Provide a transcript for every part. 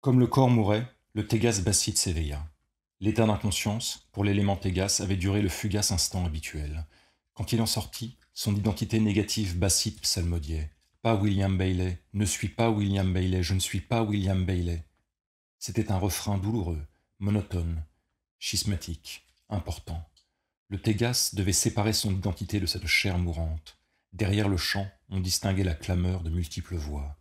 Comme le corps mourait, le Tégas Bassit s'éveilla. L'état d'inconscience, pour l'élément Tégas, avait duré le fugace instant habituel. Quand il en sortit, son identité négative Bassit psalmodiait. Pas William Bailey, ne suis pas William Bailey, je ne suis pas William Bailey. C'était un refrain douloureux, monotone, schismatique, important. Le Tégas devait séparer son identité de cette chair mourante. Derrière le chant, on distinguait la clameur de multiples voix.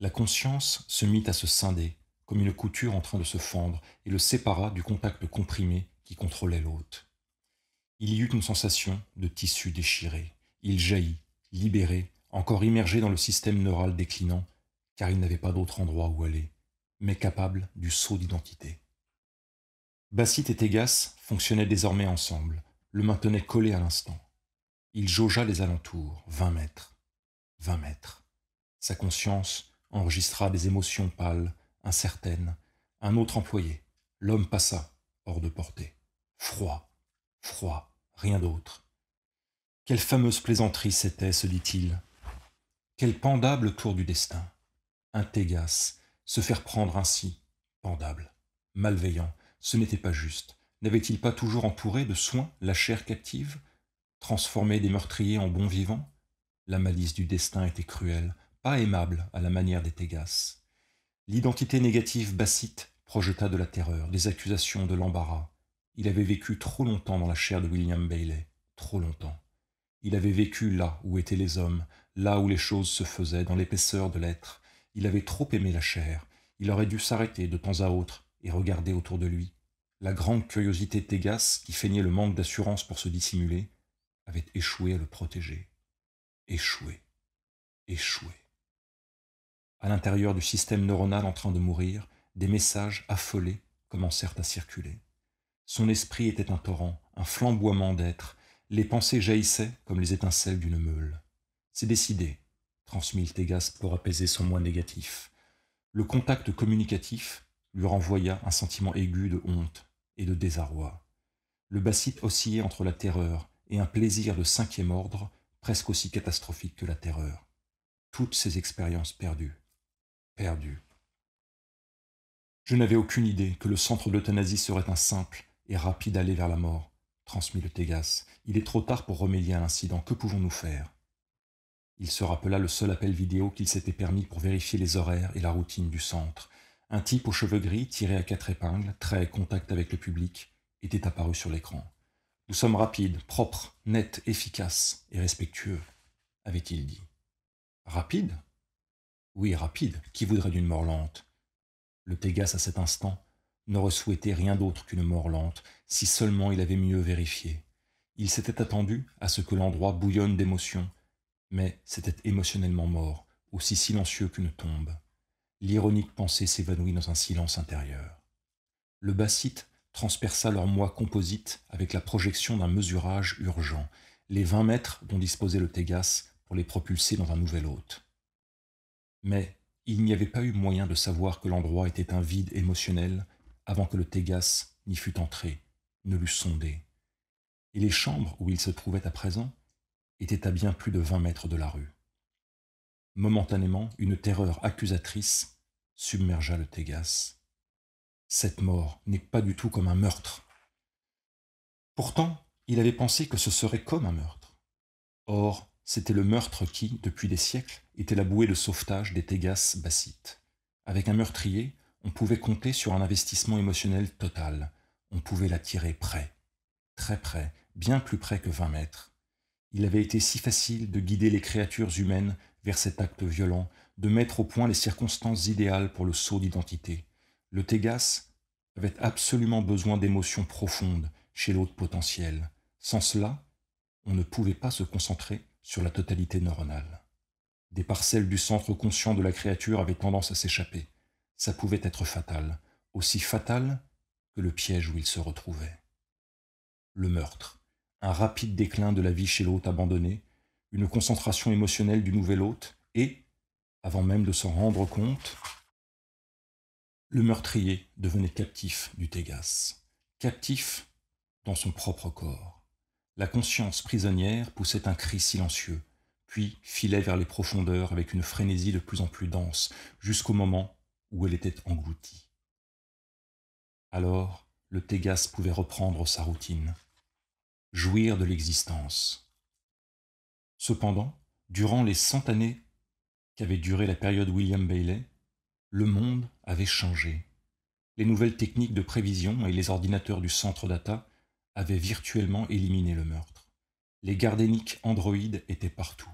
La conscience se mit à se scinder, comme une couture en train de se fendre, et le sépara du contact comprimé qui contrôlait l'hôte. Il y eut une sensation de tissu déchiré. Il jaillit, libéré, encore immergé dans le système neural déclinant, car il n'avait pas d'autre endroit où aller, mais capable du saut d'identité. Bassit et Tégas fonctionnaient désormais ensemble, le maintenaient collé à l'instant. Il jaugea les alentours, vingt mètres, vingt mètres. Sa conscience enregistra des émotions pâles, incertaine, un autre employé. L'homme passa, hors de portée. Froid, froid, rien d'autre. Quelle fameuse plaisanterie c'était, se dit-il. Quel pendable tour du destin. Un Tégas, se faire prendre ainsi, pendable, malveillant, ce n'était pas juste. N'avait-il pas toujours entouré de soins la chair captive, transformé des meurtriers en bons vivants La malice du destin était cruelle, pas aimable à la manière des Tégas. L'identité négative bassite projeta de la terreur, des accusations, de l'embarras. Il avait vécu trop longtemps dans la chair de William Bailey, trop longtemps. Il avait vécu là où étaient les hommes, là où les choses se faisaient, dans l'épaisseur de l'être. Il avait trop aimé la chair. Il aurait dû s'arrêter de temps à autre et regarder autour de lui. La grande curiosité tégace qui feignait le manque d'assurance pour se dissimuler, avait échoué à le protéger. Échoué. Échoué à l'intérieur du système neuronal en train de mourir, des messages affolés commencèrent à circuler. Son esprit était un torrent, un flamboiement d'êtres, les pensées jaillissaient comme les étincelles d'une meule. C'est décidé, transmis le Tégas pour apaiser son moi négatif. Le contact communicatif lui renvoya un sentiment aigu de honte et de désarroi. Le bassite oscillait entre la terreur et un plaisir de cinquième ordre presque aussi catastrophique que la terreur. Toutes ces expériences perdues perdu. Je n'avais aucune idée que le centre d'euthanasie serait un simple et rapide aller vers la mort, transmit le Tégas. Il est trop tard pour remédier à l'incident, que pouvons-nous faire Il se rappela le seul appel vidéo qu'il s'était permis pour vérifier les horaires et la routine du centre. Un type aux cheveux gris, tiré à quatre épingles, très contact avec le public, était apparu sur l'écran. Nous sommes rapides, propres, nets, efficaces et respectueux, avait-il dit. Rapide oui rapide, qui voudrait d'une mort lente Le Tégas, à cet instant n'aurait souhaité rien d'autre qu'une mort lente, si seulement il avait mieux vérifié. Il s'était attendu à ce que l'endroit bouillonne d'émotions, mais c'était émotionnellement mort, aussi silencieux qu'une tombe. L'ironique pensée s'évanouit dans un silence intérieur. Le bassite transperça leur moi composite avec la projection d'un mesurage urgent, les vingt mètres dont disposait le Tégas pour les propulser dans un nouvel hôte. Mais il n'y avait pas eu moyen de savoir que l'endroit était un vide émotionnel avant que le Tégas n'y fût entré, ne l'eût sondé. Et les chambres où il se trouvait à présent étaient à bien plus de vingt mètres de la rue. Momentanément, une terreur accusatrice submergea le Tégas. Cette mort n'est pas du tout comme un meurtre. Pourtant, il avait pensé que ce serait comme un meurtre. Or, c'était le meurtre qui, depuis des siècles, était la bouée de sauvetage des Tégas bassites. Avec un meurtrier, on pouvait compter sur un investissement émotionnel total. On pouvait l'attirer près, très près, bien plus près que 20 mètres. Il avait été si facile de guider les créatures humaines vers cet acte violent, de mettre au point les circonstances idéales pour le saut d'identité. Le Tégas avait absolument besoin d'émotions profondes chez l'autre potentiel. Sans cela, on ne pouvait pas se concentrer sur la totalité neuronale. Des parcelles du centre conscient de la créature avaient tendance à s'échapper. Ça pouvait être fatal, aussi fatal que le piège où il se retrouvait. Le meurtre, un rapide déclin de la vie chez l'hôte abandonné, une concentration émotionnelle du nouvel hôte, et, avant même de s'en rendre compte, le meurtrier devenait captif du Tégas, captif dans son propre corps. La conscience prisonnière poussait un cri silencieux, puis filait vers les profondeurs avec une frénésie de plus en plus dense, jusqu'au moment où elle était engloutie. Alors, le Tégas pouvait reprendre sa routine, jouir de l'existence. Cependant, durant les cent années qu'avait duré la période William Bailey, le monde avait changé. Les nouvelles techniques de prévision et les ordinateurs du centre data avait virtuellement éliminé le meurtre. Les gardéniques androïdes étaient partout,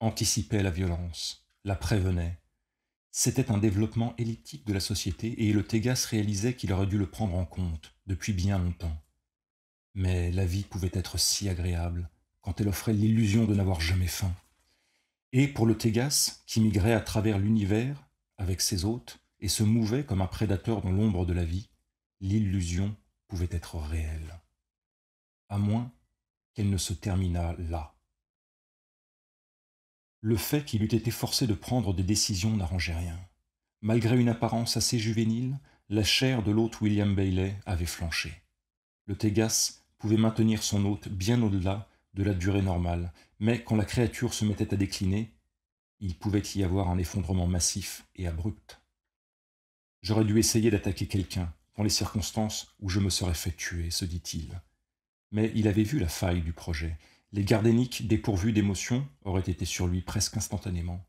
anticipaient la violence, la prévenaient. C'était un développement elliptique de la société et le Tégas réalisait qu'il aurait dû le prendre en compte depuis bien longtemps. Mais la vie pouvait être si agréable quand elle offrait l'illusion de n'avoir jamais faim. Et pour le Tégas, qui migrait à travers l'univers avec ses hôtes et se mouvait comme un prédateur dans l'ombre de la vie, l'illusion pouvait être réelle à moins qu'elle ne se terminât là. Le fait qu'il eût été forcé de prendre des décisions n'arrangeait rien. Malgré une apparence assez juvénile, la chair de l'hôte William Bailey avait flanché. Le Tégas pouvait maintenir son hôte bien au-delà de la durée normale, mais quand la créature se mettait à décliner, il pouvait y avoir un effondrement massif et abrupt. J'aurais dû essayer d'attaquer quelqu'un, dans les circonstances où je me serais fait tuer, se dit-il. Mais il avait vu la faille du projet. Les gardéniques dépourvus d'émotion auraient été sur lui presque instantanément.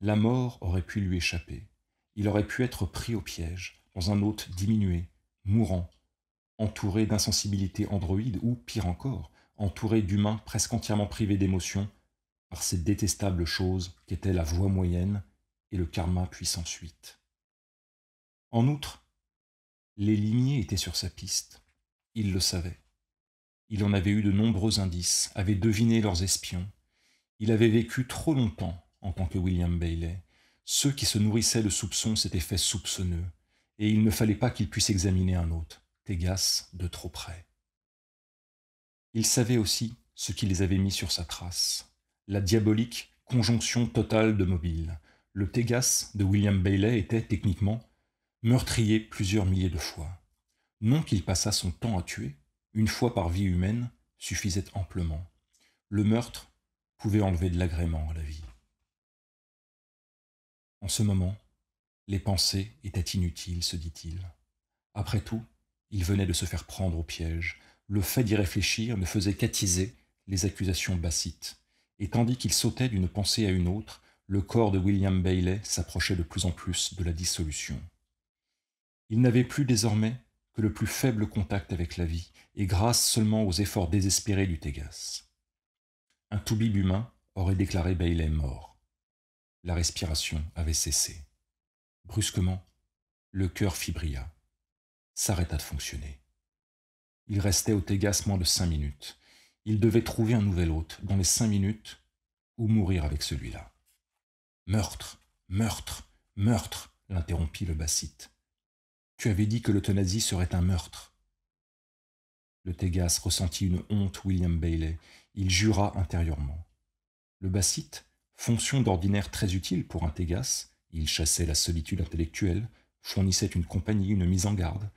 La mort aurait pu lui échapper. Il aurait pu être pris au piège, dans un hôte diminué, mourant, entouré d'insensibilité androïde ou, pire encore, entouré d'humains presque entièrement privés d'émotions, par ces détestables choses qu'étaient la voix moyenne et le karma puissant suite. En outre, les limiers étaient sur sa piste. Il le savait. Il en avait eu de nombreux indices, avait deviné leurs espions. Il avait vécu trop longtemps en tant que William Bailey. Ceux qui se nourrissaient de soupçons s'étaient faits soupçonneux, et il ne fallait pas qu'il puisse examiner un autre, Tegas de trop près. Il savait aussi ce qui les avait mis sur sa trace, la diabolique conjonction totale de mobiles. Le Tegas de William Bailey était, techniquement, meurtrier plusieurs milliers de fois. Non qu'il passât son temps à tuer, une fois par vie humaine, suffisait amplement. Le meurtre pouvait enlever de l'agrément à la vie. En ce moment, les pensées étaient inutiles, se dit-il. Après tout, il venait de se faire prendre au piège. Le fait d'y réfléchir ne faisait qu'attiser les accusations bassites. Et tandis qu'il sautait d'une pensée à une autre, le corps de William Bailey s'approchait de plus en plus de la dissolution. Il n'avait plus désormais que le plus faible contact avec la vie, et grâce seulement aux efforts désespérés du Tégas. Un toubib humain aurait déclaré Bailey mort. La respiration avait cessé. Brusquement, le cœur fibrilla, s'arrêta de fonctionner. Il restait au Tégas moins de cinq minutes. Il devait trouver un nouvel hôte dans les cinq minutes ou mourir avec celui-là. Meurtre, meurtre, meurtre, l'interrompit le bassite. Tu avais dit que l'euthanasie serait un meurtre. Le Tégas ressentit une honte, William Bailey. Il jura intérieurement. Le bassite, fonction d'ordinaire très utile pour un Tégas, il chassait la solitude intellectuelle, fournissait une compagnie, une mise en garde,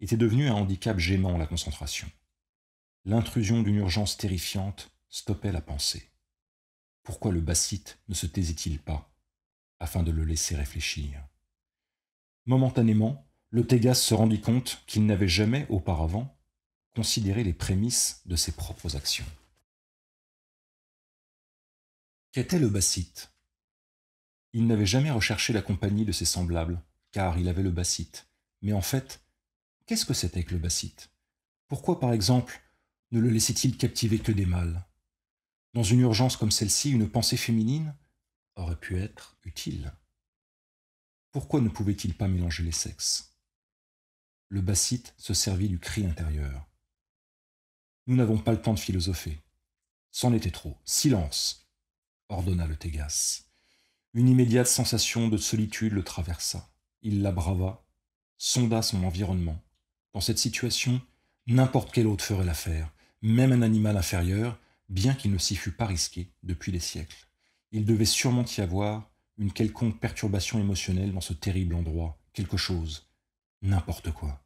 était devenu un handicap gênant à la concentration. L'intrusion d'une urgence terrifiante stoppait la pensée. Pourquoi le bassite ne se taisait-il pas, afin de le laisser réfléchir Momentanément, le Tégas se rendit compte qu'il n'avait jamais auparavant considéré les prémices de ses propres actions. Qu'était le bassite Il n'avait jamais recherché la compagnie de ses semblables, car il avait le bassite. Mais en fait, qu'est-ce que c'était que le bassite Pourquoi, par exemple, ne le laissait-il captiver que des mâles Dans une urgence comme celle-ci, une pensée féminine aurait pu être utile. Pourquoi ne pouvait-il pas mélanger les sexes le bassite se servit du cri intérieur. Nous n'avons pas le temps de philosopher. C'en était trop. Silence ordonna le Tégas. Une immédiate sensation de solitude le traversa. Il la brava, sonda son environnement. Dans cette situation, n'importe quel autre ferait l'affaire, même un animal inférieur, bien qu'il ne s'y fût pas risqué depuis des siècles. Il devait sûrement y avoir une quelconque perturbation émotionnelle dans ce terrible endroit, quelque chose, N'importe quoi.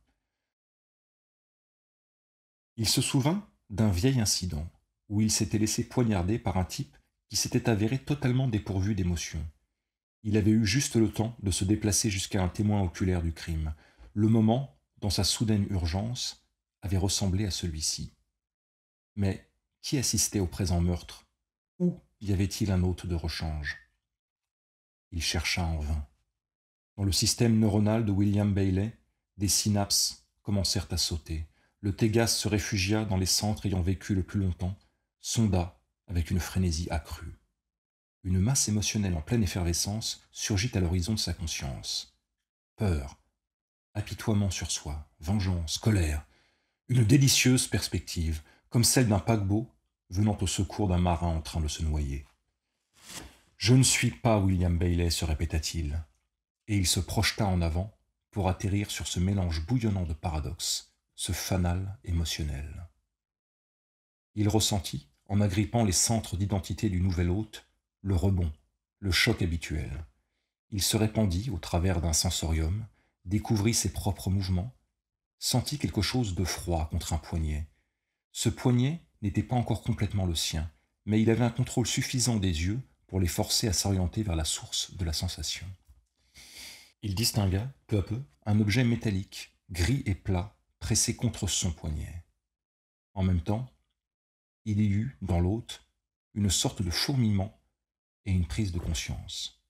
Il se souvint d'un vieil incident où il s'était laissé poignarder par un type qui s'était avéré totalement dépourvu d'émotion. Il avait eu juste le temps de se déplacer jusqu'à un témoin oculaire du crime. Le moment, dans sa soudaine urgence, avait ressemblé à celui-ci. Mais qui assistait au présent meurtre Où y avait-il un hôte de rechange Il chercha en vain. Dans le système neuronal de William Bailey, des synapses commencèrent à sauter. Le Tégas se réfugia dans les centres ayant vécu le plus longtemps, sonda avec une frénésie accrue. Une masse émotionnelle en pleine effervescence surgit à l'horizon de sa conscience. Peur, apitoiement sur soi, vengeance, colère. Une délicieuse perspective, comme celle d'un paquebot venant au secours d'un marin en train de se noyer. Je ne suis pas William Bailey, se répéta-t-il. Et il se projeta en avant, pour atterrir sur ce mélange bouillonnant de paradoxes, ce fanal émotionnel. Il ressentit, en agrippant les centres d'identité du nouvel hôte, le rebond, le choc habituel. Il se répandit au travers d'un sensorium, découvrit ses propres mouvements, sentit quelque chose de froid contre un poignet. Ce poignet n'était pas encore complètement le sien, mais il avait un contrôle suffisant des yeux pour les forcer à s'orienter vers la source de la sensation. Il distingua, peu à peu, un objet métallique, gris et plat, pressé contre son poignet. En même temps, il y eut, dans l'hôte, une sorte de fourmillement et une prise de conscience.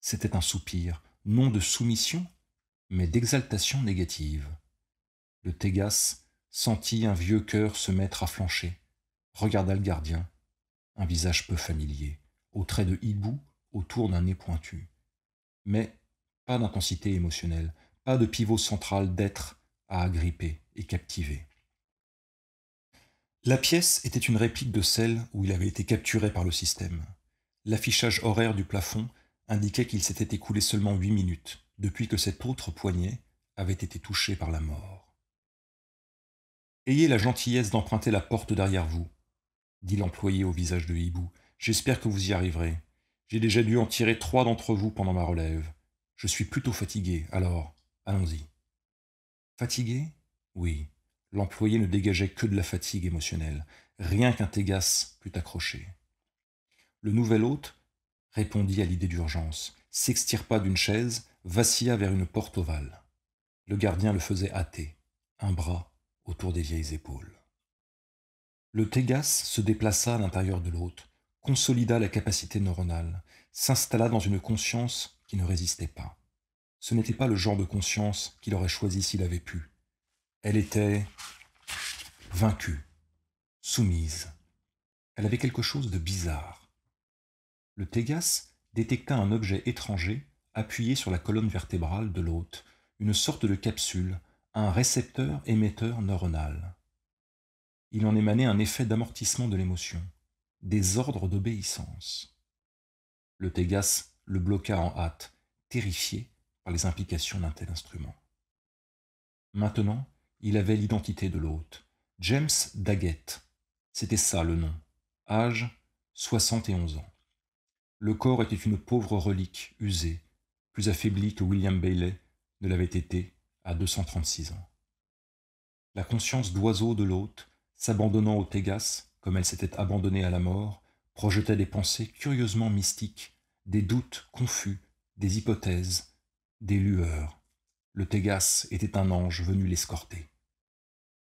C'était un soupir, non de soumission, mais d'exaltation négative. Le Tégas sentit un vieux cœur se mettre à flancher, regarda le gardien, un visage peu familier, aux traits de hibou autour d'un nez pointu. Mais pas d'intensité émotionnelle, pas de pivot central d'être à agripper et captiver. La pièce était une réplique de celle où il avait été capturé par le système. L'affichage horaire du plafond indiquait qu'il s'était écoulé seulement huit minutes depuis que cet autre poignée avait été touchée par la mort. Ayez la gentillesse d'emprunter la porte derrière vous, dit l'employé au visage de hibou. J'espère que vous y arriverez. J'ai déjà dû en tirer trois d'entre vous pendant ma relève. Je suis plutôt fatigué, alors allons-y. Fatigué Oui. L'employé ne dégageait que de la fatigue émotionnelle. Rien qu'un Tégas pût accrocher. Le nouvel hôte répondit à l'idée d'urgence, s'extirpa d'une chaise, vacilla vers une porte ovale. Le gardien le faisait hâter, un bras autour des vieilles épaules. Le Tégas se déplaça à l'intérieur de l'hôte, consolida la capacité neuronale, s'installa dans une conscience ne résistait pas. Ce n'était pas le genre de conscience qu'il aurait choisi s'il avait pu. Elle était vaincue, soumise. Elle avait quelque chose de bizarre. Le Tégas détecta un objet étranger appuyé sur la colonne vertébrale de l'hôte, une sorte de capsule, un récepteur émetteur neuronal. Il en émanait un effet d'amortissement de l'émotion, des ordres d'obéissance. Le Tegas le bloqua en hâte, terrifié par les implications d'un tel instrument. Maintenant, il avait l'identité de l'hôte. James Daggett. C'était ça le nom. Âge 71 ans. Le corps était une pauvre relique usée, plus affaiblie que William Bailey ne l'avait été à 236 ans. La conscience d'oiseau de l'hôte, s'abandonnant au Tégas, comme elle s'était abandonnée à la mort, projetait des pensées curieusement mystiques des doutes confus, des hypothèses, des lueurs. Le Tégas était un ange venu l'escorter.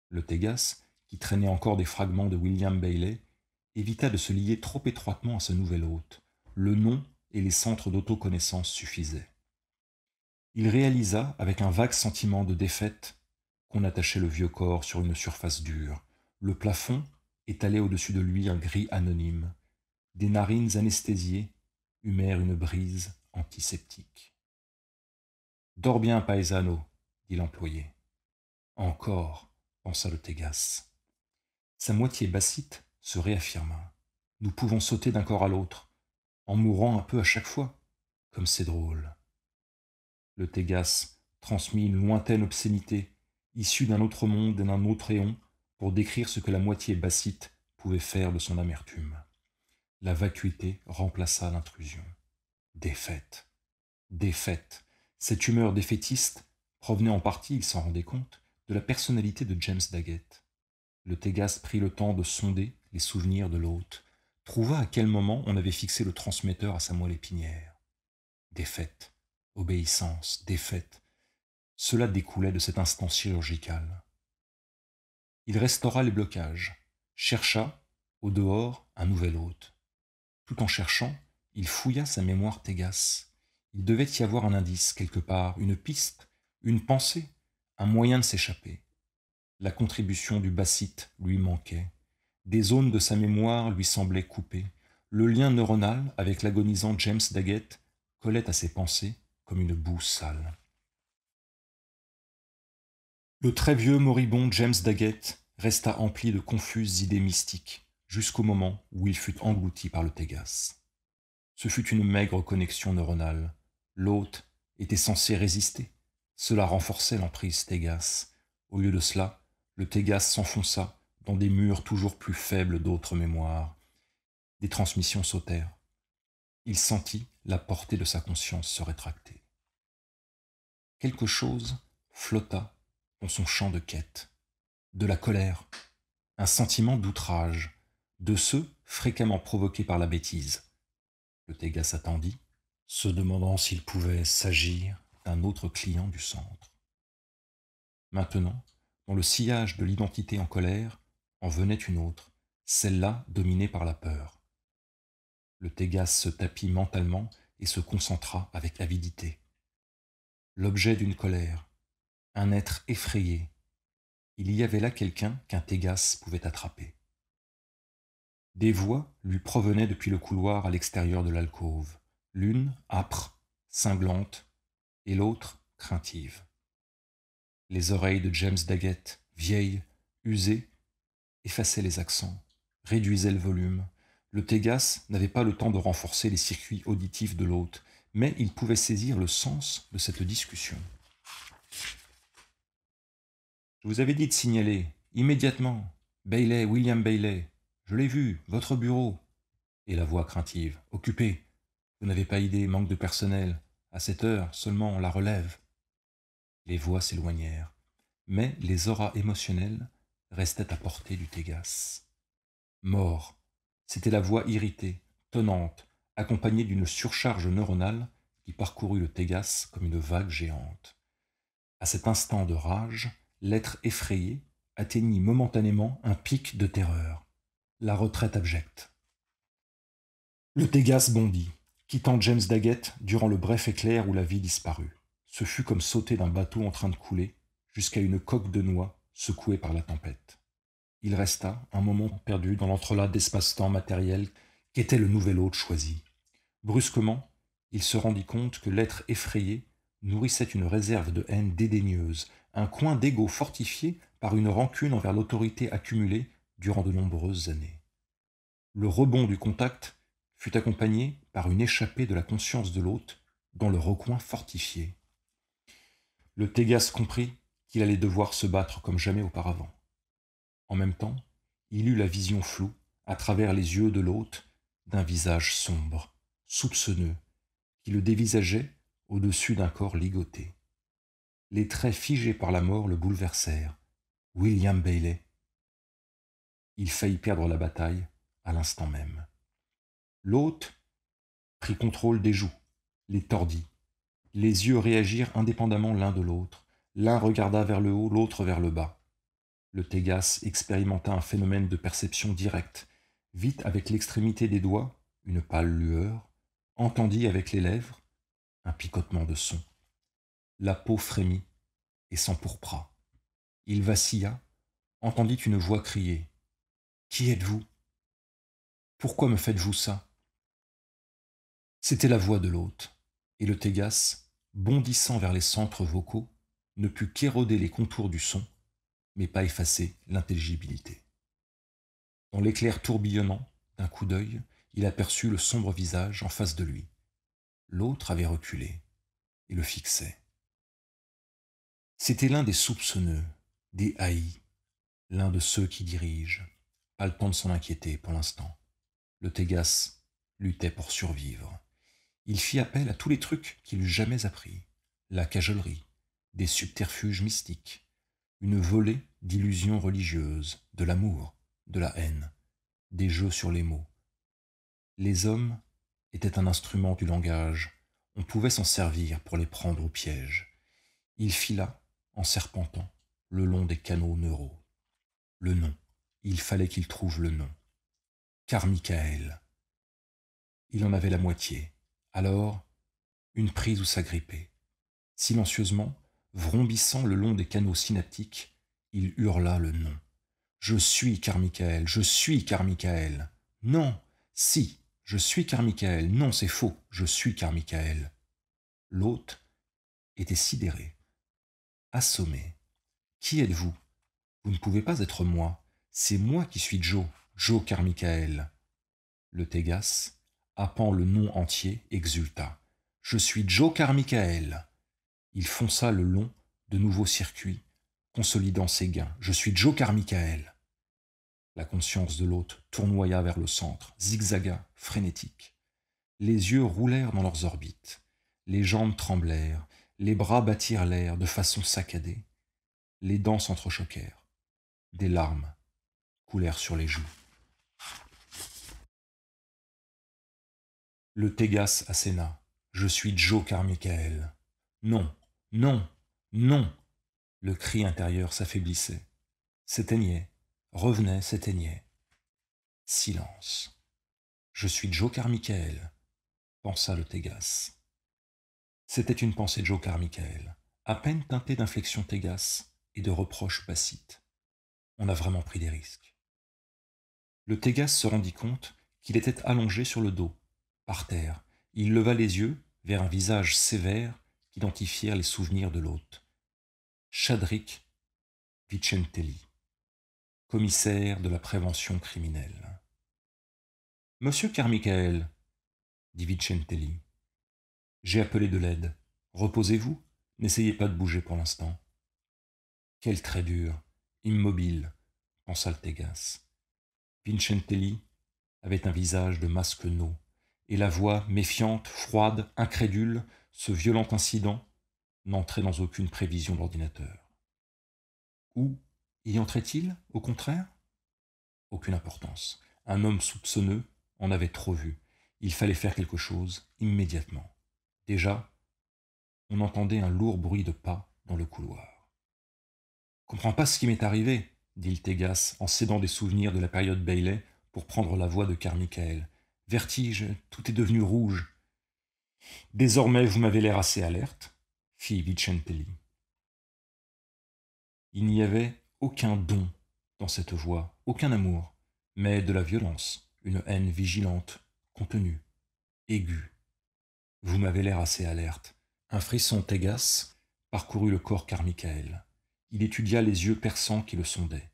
Le Tégas, qui traînait encore des fragments de William Bailey, évita de se lier trop étroitement à ce nouvel hôte. Le nom et les centres d'autoconnaissance suffisaient. Il réalisa, avec un vague sentiment de défaite, qu'on attachait le vieux corps sur une surface dure. Le plafond étalait au-dessus de lui un gris anonyme. Des narines anesthésiées, humèrent une brise antiseptique. Dors bien, paesano, dit l'employé. Encore, pensa le Tégas. Sa moitié bassite se réaffirma. Nous pouvons sauter d'un corps à l'autre, en mourant un peu à chaque fois. Comme c'est drôle. Le Tégas transmit une lointaine obscénité, issue d'un autre monde et d'un autre éon, pour décrire ce que la moitié bassite pouvait faire de son amertume. La vacuité remplaça l'intrusion. Défaite. Défaite. Cette humeur défaitiste provenait en partie, il s'en rendait compte, de la personnalité de James Daggett. Le Tégas prit le temps de sonder les souvenirs de l'hôte, trouva à quel moment on avait fixé le transmetteur à sa moelle épinière. Défaite, obéissance, défaite. Cela découlait de cet instant chirurgical. Il restaura les blocages, chercha, au dehors, un nouvel hôte. Tout en cherchant, il fouilla sa mémoire tégasse. Il devait y avoir un indice quelque part, une piste, une pensée, un moyen de s'échapper. La contribution du bassite lui manquait. Des zones de sa mémoire lui semblaient coupées. Le lien neuronal avec l'agonisant James Daggett collait à ses pensées comme une boue sale. Le très vieux moribond James Daggett resta empli de confuses idées mystiques jusqu'au moment où il fut englouti par le Tégas. Ce fut une maigre connexion neuronale. L'hôte était censé résister. Cela renforçait l'emprise Tégas. Au lieu de cela, le Tégas s'enfonça dans des murs toujours plus faibles d'autres mémoires. Des transmissions sautèrent. Il sentit la portée de sa conscience se rétracter. Quelque chose flotta dans son champ de quête. De la colère, un sentiment d'outrage, de ceux fréquemment provoqués par la bêtise. Le Tégas attendit, se demandant s'il pouvait s'agir d'un autre client du centre. Maintenant, dans le sillage de l'identité en colère, en venait une autre, celle-là dominée par la peur. Le Tégas se tapit mentalement et se concentra avec avidité. L'objet d'une colère, un être effrayé, il y avait là quelqu'un qu'un Tégas pouvait attraper. Des voix lui provenaient depuis le couloir à l'extérieur de l'alcôve, l'une âpre, cinglante, et l'autre craintive. Les oreilles de James Daggett, vieilles, usées, effaçaient les accents, réduisaient le volume. Le Tégas n'avait pas le temps de renforcer les circuits auditifs de l'hôte, mais il pouvait saisir le sens de cette discussion. Je vous avais dit de signaler, immédiatement, Bailey, William Bailey, je l'ai vu, votre bureau. Et la voix craintive. Occupé. Vous n'avez pas idée, manque de personnel. À cette heure, seulement on la relève. Les voix s'éloignèrent, mais les auras émotionnelles restaient à portée du Tégas. Mort. C'était la voix irritée, tonnante, accompagnée d'une surcharge neuronale qui parcourut le Tégas comme une vague géante. À cet instant de rage, l'être effrayé atteignit momentanément un pic de terreur la retraite abjecte. Le Tégas bondit, quittant James Daggett durant le bref éclair où la vie disparut. Ce fut comme sauter d'un bateau en train de couler jusqu'à une coque de noix secouée par la tempête. Il resta un moment perdu dans l'entrelac d'espace-temps matériel qu'était le nouvel hôte choisi. Brusquement, il se rendit compte que l'être effrayé nourrissait une réserve de haine dédaigneuse, un coin d'ego fortifié par une rancune envers l'autorité accumulée durant de nombreuses années. Le rebond du contact fut accompagné par une échappée de la conscience de l'hôte dans le recoin fortifié. Le Tégas comprit qu'il allait devoir se battre comme jamais auparavant. En même temps, il eut la vision floue, à travers les yeux de l'hôte, d'un visage sombre, soupçonneux, qui le dévisageait au-dessus d'un corps ligoté. Les traits figés par la mort le bouleversèrent. William Bailey il faillit perdre la bataille à l'instant même. L'hôte prit contrôle des joues, les tordit. Les yeux réagirent indépendamment l'un de l'autre. L'un regarda vers le haut, l'autre vers le bas. Le Tégas expérimenta un phénomène de perception directe. Vite, avec l'extrémité des doigts, une pâle lueur, entendit avec les lèvres un picotement de son. La peau frémit et s'empourpra. Il vacilla, entendit une voix crier qui êtes-vous Pourquoi me faites-vous ça C'était la voix de l'hôte, et le Tégas, bondissant vers les centres vocaux, ne put qu'éroder les contours du son, mais pas effacer l'intelligibilité. Dans l'éclair tourbillonnant d'un coup d'œil, il aperçut le sombre visage en face de lui. L'autre avait reculé et le fixait. C'était l'un des soupçonneux, des haïs, l'un de ceux qui dirigent, le temps de s'en inquiéter pour l'instant. Le Tégas luttait pour survivre. Il fit appel à tous les trucs qu'il eût jamais appris. La cajolerie, des subterfuges mystiques, une volée d'illusions religieuses, de l'amour, de la haine, des jeux sur les mots. Les hommes étaient un instrument du langage, on pouvait s'en servir pour les prendre au piège. Il fila, en serpentant, le long des canaux neuraux. Le nom, il fallait qu'il trouve le nom. Carmichael. Il en avait la moitié. Alors, une prise où s'agripper. Silencieusement, vrombissant le long des canaux synaptiques, il hurla le nom. Je suis Carmichael, je suis Carmichael. Non, si, je suis Carmichael. Non, c'est faux, je suis Carmichael. L'hôte était sidéré, assommé. Qui êtes-vous Vous ne pouvez pas être moi. C'est moi qui suis Joe, Joe Carmichael. Le Tégas, appant le nom entier, exulta. Je suis Joe Carmichael. Il fonça le long de nouveaux circuits, consolidant ses gains. Je suis Joe Carmichael. La conscience de l'hôte tournoya vers le centre, zigzaga, frénétique. Les yeux roulèrent dans leurs orbites, les jambes tremblèrent, les bras battirent l'air de façon saccadée, les dents s'entrechoquèrent. Des larmes sur les joues. Le Tégas asséna. Je suis Joe Carmichael. Non, non, non. Le cri intérieur s'affaiblissait, s'éteignait, revenait, s'éteignait. Silence. Je suis Joe Carmichael, pensa le Tégas. C'était une pensée de Joe Carmichael, à peine teintée d'inflexion Tégas et de reproches bassites. On a vraiment pris des risques le Tégas se rendit compte qu'il était allongé sur le dos, par terre. Il leva les yeux vers un visage sévère qu'identifièrent les souvenirs de l'hôte. Chadric Vicentelli, commissaire de la prévention criminelle. Monsieur Carmichael, dit Vicentelli, j'ai appelé de l'aide. Reposez-vous, n'essayez pas de bouger pour l'instant. Quel trait dur, immobile, pensa le Tégas. Vincentelli avait un visage de masque no, et la voix, méfiante, froide, incrédule, ce violent incident n'entrait dans aucune prévision de l'ordinateur. Où y entrait-il, au contraire Aucune importance. Un homme soupçonneux en avait trop vu. Il fallait faire quelque chose immédiatement. Déjà, on entendait un lourd bruit de pas dans le couloir. Comprends pas ce qui m'est arrivé, dit en cédant des souvenirs de la période Bailey pour prendre la voix de Carmichael. Vertige, tout est devenu rouge. Désormais, vous m'avez l'air assez alerte, fit Vicentelli. Il n'y avait aucun don dans cette voix, aucun amour, mais de la violence, une haine vigilante, contenue, aiguë. Vous m'avez l'air assez alerte. Un frisson Tégas parcourut le corps Carmichael il étudia les yeux perçants qui le sondaient.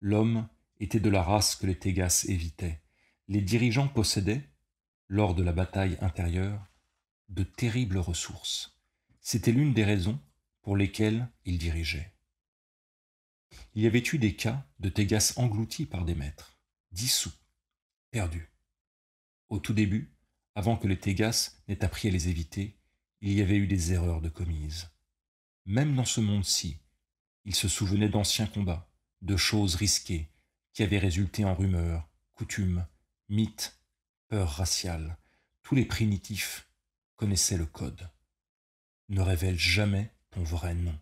L'homme était de la race que les Tégas évitaient. Les dirigeants possédaient, lors de la bataille intérieure, de terribles ressources. C'était l'une des raisons pour lesquelles ils dirigeaient. Il y avait eu des cas de Tégas engloutis par des maîtres, dissous, perdus. Au tout début, avant que les Tégas n'aient appris à les éviter, il y avait eu des erreurs de commises. Même dans ce monde-ci, il se souvenait d'anciens combats, de choses risquées, qui avaient résulté en rumeurs, coutumes, mythes, peurs raciales. Tous les primitifs connaissaient le code. Ne révèle jamais ton vrai nom.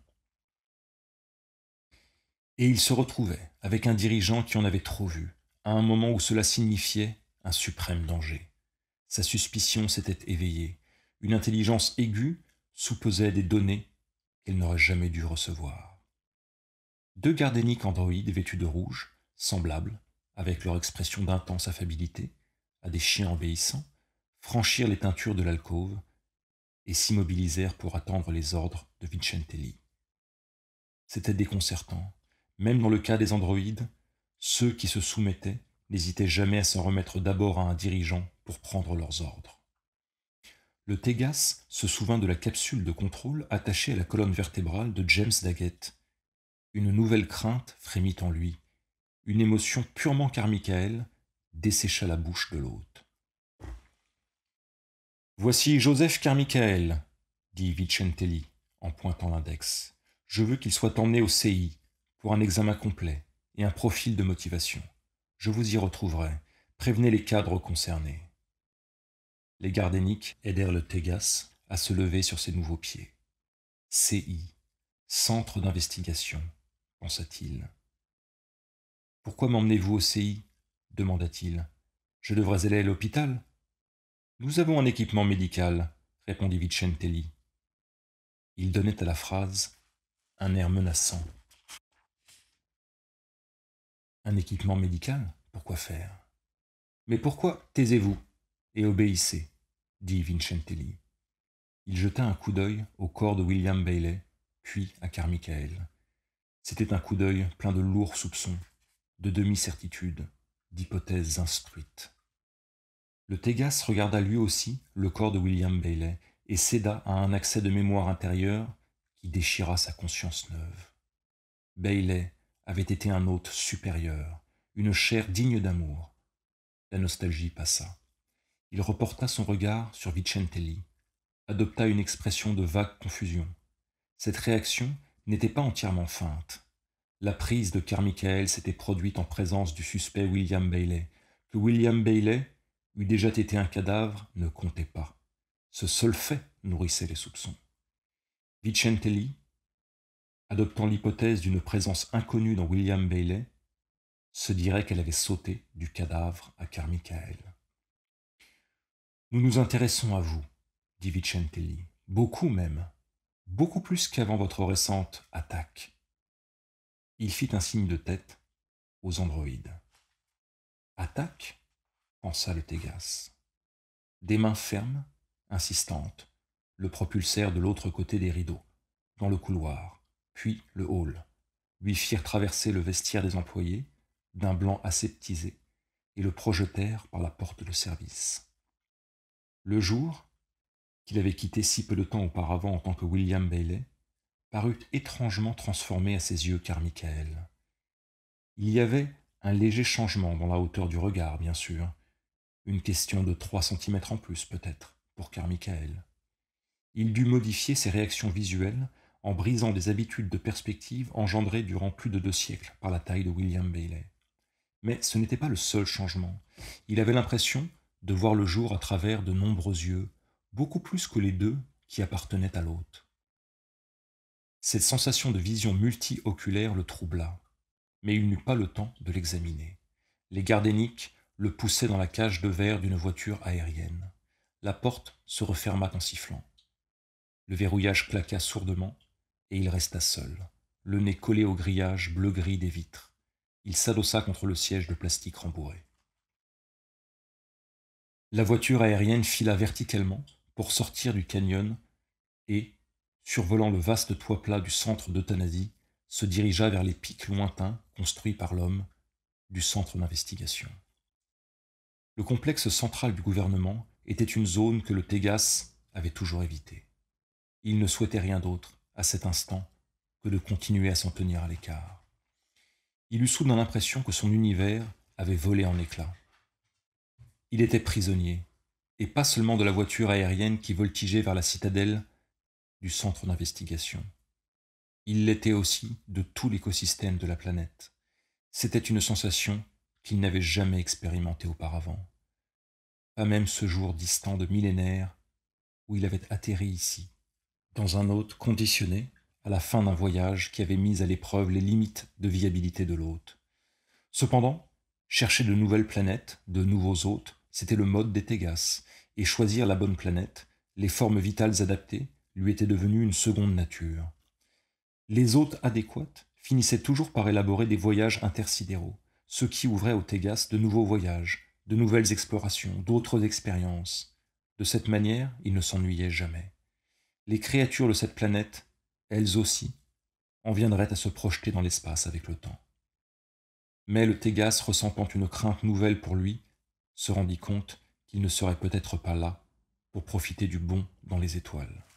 Et il se retrouvait avec un dirigeant qui en avait trop vu, à un moment où cela signifiait un suprême danger. Sa suspicion s'était éveillée. Une intelligence aiguë soupesait des données qu'elle n'aurait jamais dû recevoir deux gardéniques androïdes vêtus de rouge, semblables, avec leur expression d'intense affabilité, à des chiens obéissants, franchirent les teintures de l'alcôve et s'immobilisèrent pour attendre les ordres de Vincentelli. C'était déconcertant. Même dans le cas des androïdes, ceux qui se soumettaient n'hésitaient jamais à s'en remettre d'abord à un dirigeant pour prendre leurs ordres. Le Tégas se souvint de la capsule de contrôle attachée à la colonne vertébrale de James Daggett une nouvelle crainte frémit en lui. Une émotion purement Carmichael dessécha la bouche de l'hôte. Voici Joseph Carmichael, dit Vicentelli en pointant l'index. Je veux qu'il soit emmené au CI pour un examen complet et un profil de motivation. Je vous y retrouverai. Prévenez les cadres concernés. Les gardéniques aidèrent le Tégas à se lever sur ses nouveaux pieds. CI, Centre d'investigation, pensa-t-il. Pourquoi m'emmenez-vous au CI demanda-t-il. Je devrais aller à l'hôpital. Nous avons un équipement médical, répondit Vicentelli. Il donnait à la phrase un air menaçant. Un équipement médical Pourquoi faire Mais pourquoi taisez-vous et obéissez dit Vincentelli. Il jeta un coup d'œil au corps de William Bailey, puis à Carmichael. C'était un coup d'œil plein de lourds soupçons, de demi-certitudes, d'hypothèses instruites. Le Tégas regarda lui aussi le corps de William Bailey et céda à un accès de mémoire intérieure qui déchira sa conscience neuve. Bailey avait été un hôte supérieur, une chair digne d'amour. La nostalgie passa. Il reporta son regard sur Vicentelli, adopta une expression de vague confusion. Cette réaction n'était pas entièrement feinte. La prise de Carmichael s'était produite en présence du suspect William Bailey. Que William Bailey eût déjà été un cadavre ne comptait pas. Ce seul fait nourrissait les soupçons. Vicentelli, adoptant l'hypothèse d'une présence inconnue dans William Bailey, se dirait qu'elle avait sauté du cadavre à Carmichael. Nous nous intéressons à vous, dit Vicentelli, beaucoup même beaucoup plus qu'avant votre récente attaque. Il fit un signe de tête aux androïdes. Attaque pensa le Tégas. Des mains fermes, insistantes, le propulsèrent de l'autre côté des rideaux, dans le couloir, puis le hall, lui firent traverser le vestiaire des employés, d'un blanc aseptisé, et le projetèrent par la porte de service. Le jour, qu'il avait quitté si peu de temps auparavant en tant que William Bailey, parut étrangement transformé à ses yeux car Il y avait un léger changement dans la hauteur du regard, bien sûr, une question de trois centimètres en plus, peut-être, pour Carmichael. Il dut modifier ses réactions visuelles en brisant des habitudes de perspective engendrées durant plus de deux siècles par la taille de William Bailey. Mais ce n'était pas le seul changement. Il avait l'impression de voir le jour à travers de nombreux yeux, beaucoup plus que les deux qui appartenaient à l'hôte. Cette sensation de vision multi-oculaire le troubla, mais il n'eut pas le temps de l'examiner. Les gardéniques le poussaient dans la cage de verre d'une voiture aérienne. La porte se referma en sifflant. Le verrouillage claqua sourdement et il resta seul, le nez collé au grillage bleu-gris des vitres. Il s'adossa contre le siège de plastique rembourré. La voiture aérienne fila verticalement pour sortir du canyon et, survolant le vaste toit plat du centre d'euthanasie, se dirigea vers les pics lointains construits par l'homme du centre d'investigation. Le complexe central du gouvernement était une zone que le Tégas avait toujours évitée. Il ne souhaitait rien d'autre, à cet instant, que de continuer à s'en tenir à l'écart. Il eut soudain l'impression que son univers avait volé en éclats. Il était prisonnier, et pas seulement de la voiture aérienne qui voltigeait vers la citadelle du centre d'investigation. Il l'était aussi de tout l'écosystème de la planète. C'était une sensation qu'il n'avait jamais expérimentée auparavant. Pas même ce jour distant de millénaires où il avait atterri ici, dans un hôte conditionné à la fin d'un voyage qui avait mis à l'épreuve les limites de viabilité de l'hôte. Cependant, chercher de nouvelles planètes, de nouveaux hôtes, c'était le mode des Tégas, et choisir la bonne planète, les formes vitales adaptées, lui était devenu une seconde nature. Les hôtes adéquates finissaient toujours par élaborer des voyages intersidéraux, ce qui ouvrait aux Tégas de nouveaux voyages, de nouvelles explorations, d'autres expériences. De cette manière, ils ne s'ennuyaient jamais. Les créatures de cette planète, elles aussi, en viendraient à se projeter dans l'espace avec le temps. Mais le Tégas, ressentant une crainte nouvelle pour lui, se rendit compte qu'il ne serait peut-être pas là pour profiter du bon dans les étoiles.